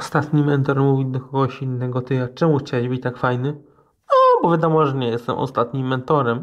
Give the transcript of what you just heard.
Ostatni mentor mówi do kogoś innego, ty, a czemu chciałeś być tak fajny? No, bo wiadomo, że nie jestem ostatnim mentorem.